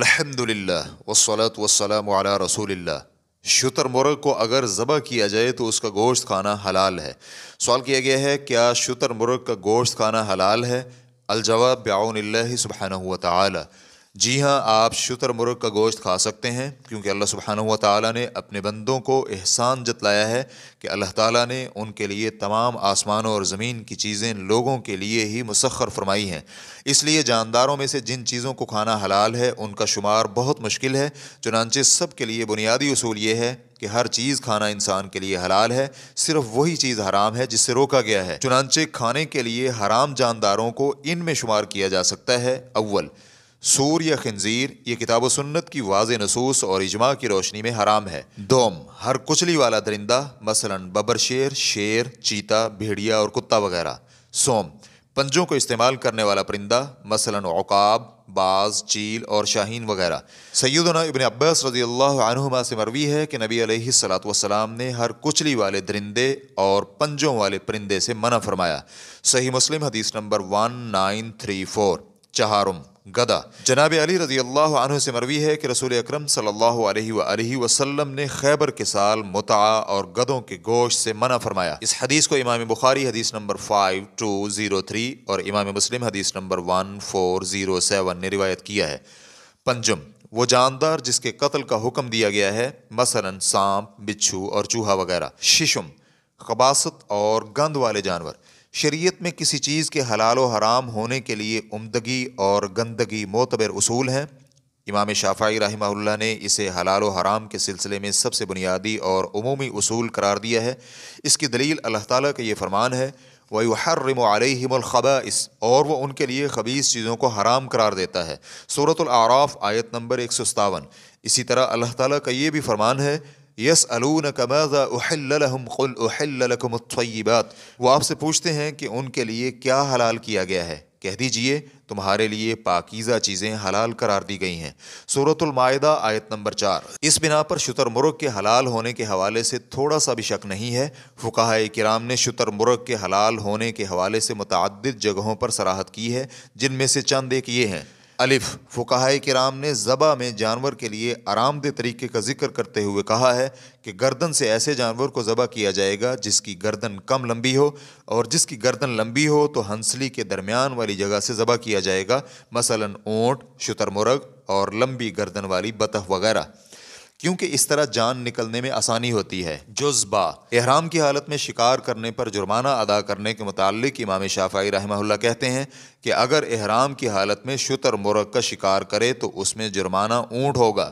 अल्हम्दुलिल्लाह वसलात वसलाम अला रसूलिल्लाह शुतर मुर्ग को अगर ज़बह किया जाए तो उसका गोश्त खाना हलाल है सवाल किया गया है क्या शुतर मुर्ग का गोश्त खाना हलाल है अलजवाब ब्याउन सुबहाना हुआ तला जी हाँ आप शुतर मुर्ग का गोश्त खा सकते हैं क्योंकि अल्लाह सुबहान ताली ने अपने बंदों को एहसान जतलाया है कि अल्लाह ताला ने उनके लिए तमाम आसमानों और ज़मीन की चीज़ें लोगों के लिए ही मुसखर फरमाई हैं इसलिए जानदारों में से जिन चीज़ों को खाना हलाल है उनका शुमार बहुत मुश्किल है चुनानचे सब के लिए बुनियादी असूल ये है कि हर चीज़ खाना इंसान के लिए हलाल है सिर्फ वही चीज़ हराम है जिससे रोका गया है चुनानचे खाने के लिए हराम जानदारों को इन में शुमार किया जा सकता है अव्वल सूर या खंजीर ये किताब सुन्नत की वाज नसूस और इजमा की रोशनी में हराम है दोम हर कुचली वाला दरिंदा मसलन बबर शेर शेर चीता भेड़िया और कुत्ता वगैरह सोम पंजों को इस्तेमाल करने वाला परिंदा मसलन औकाब बाज चील और शाहीन वगैरह सैदना इबन अब्बास रजी अल्लाह से मरवी है कि नबी सलात वसलाम ने हर कुचली वाले दरिंदे और पंजों वाले परिंदे से मना फरमाया सही मुस्लिम हदीस number one nine three four चहारुम गदा जनाब अली रजी अल्लाह आनु से मरवी है कि रसूल अक्रम सम ने खैबर के साल मुता और गदों के गोश से मना फरमाया इस हदीस को इमाम बुखारी हदीस number five two zero three और इमाम मुस्लिम हदीस number one four zero seven ने रिवायत किया है पंजम वो जानदार जिसके कत्ल का हुक्म दिया गया है मसला सांप बिच्छू और चूहा वगैरह शिशुम खबासत और गंद वाले जानवर शरीयत में किसी चीज़ के हलाल व हराम होने के लिए उमदगी और गंदगी मोतबर असूल हैं इमाम शाफाई रहमल्ला ने इसे हलाल व हराम के सिलसिले में सबसे बुनियादी और अमूमी असूल करार दिया है इसकी दलील अल्लाह ताली का ये फरमान है इस और वह उनके लिए खबीस चीज़ों को हराम करार देता है सूरतल आराफ़ आयत नंबर एक सौ सतावन इसी तरह अल्लाह ताली का ये भी फरमान है यस अलून कमाजा उहल्लम कुल उहल्लकुमत वो आपसे पूछते हैं कि उनके लिए क्या हलाल किया गया है कह दीजिए तुम्हारे लिए पाकिज़ा चीज़ें हलाल करार दी गई हैं सूरतमायदा आयत नंबर चार इस बिना पर शुतर मुर्ग के हलाल होने के हवाले से थोड़ा सा भी शक नहीं है फ़ुकाह कराम ने शुतर मुर्ग के हलाल होने के हवाले से मुतद जगहों पर सराहत की है जिनमें से चंद एक ये हैं अलिफ फ़ुकाय कराम ने ज़बा में जानवर के लिए आरामदेह तरीके का जिक्र करते हुए कहा है कि गर्दन से ऐसे जानवर को ज़बा किया जाएगा जिसकी गर्दन कम लंबी हो और जिसकी गर्दन लंबी हो तो हंसली के दरमियान वाली जगह से ज़बा किया जाएगा मसलन ऊँट शुतरमुर्ग और लंबी गर्दन वाली बतख वगैरह क्योंकि इस तरह जान निकलने में आसानी होती है जज्बा एहराम की हालत में शिकार करने पर जुर्माना अदा करने के मुतालिक इमाम शाफाई रहमहुल्ला कहते हैं कि अगर एहराम की हालत में शुतर मुरग का शिकार करे तो उसमें जुर्माना ऊँट होगा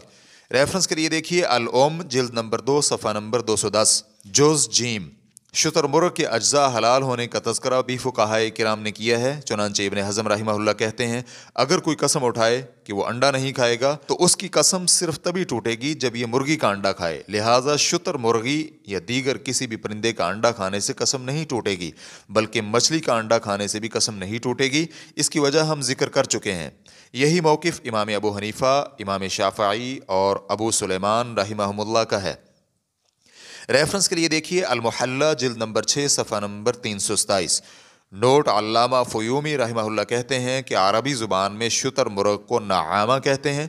रेफरेंस के लिए देखिए अलओम जिल्द नंबर दो सफ़ा नंबर दो सौ दस जुज जीम शुतर मुर्ग के अज्जा हलाल होने का तस्करा भी फ़ुकाहा कराम ने किया है चुनानचे इबन हज़म रही कहते हैं अगर कोई कसम उठाए कि वो अंडा नहीं खाएगा तो उसकी कसम सिर्फ तभी टूटेगी जब ये मुर्गी का अंडा खाए लिहाजा शुतर मुर्गी या दीगर किसी भी परिंदे का अंडा खाने से कसम नहीं टूटेगी बल्कि मछली का अंडा खाने से भी कसम नहीं टूटेगी इसकी वजह हम जिक्र कर चुके हैं यही मौक़ इमाम अबू हनीफ़ा इमाम शाफ़ाई और अबू सुलेमान रही का है रेफरेंस के लिए देखिए अलमोहल्ला जिल्द नंबर छः सफ़ा नंबर तीन सौ सताईस नोट अलामा फ़यूमी रहमहुल्ला कहते हैं कि अरबी ज़ुबान में शुतर मुरग को नामा कहते हैं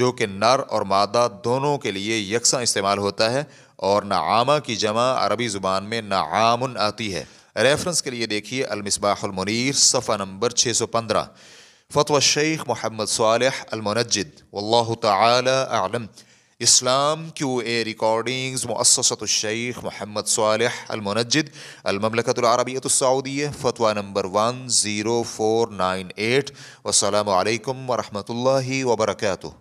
जो कि नर और मादा दोनों के लिए यकसा इस्तेमाल होता है और नामा की जमा अरबी ज़ुबान में नामन आती है रेफरेंस के लिए देखिए अलमसबाहमनर सफ़ा नंबर छः सौ पंद्रह फ़तवा शेख मोहम्मद साल अलमनजद वल्ल तलम इस्लाम क्यू ए रिकॉर्डिंग्स मुससतशैख मोहम्मद सालह अलमनजद अलममलकतरबियतसऊदी फ़तवा number one zero four nine eight वसलम वरहमल वबरकू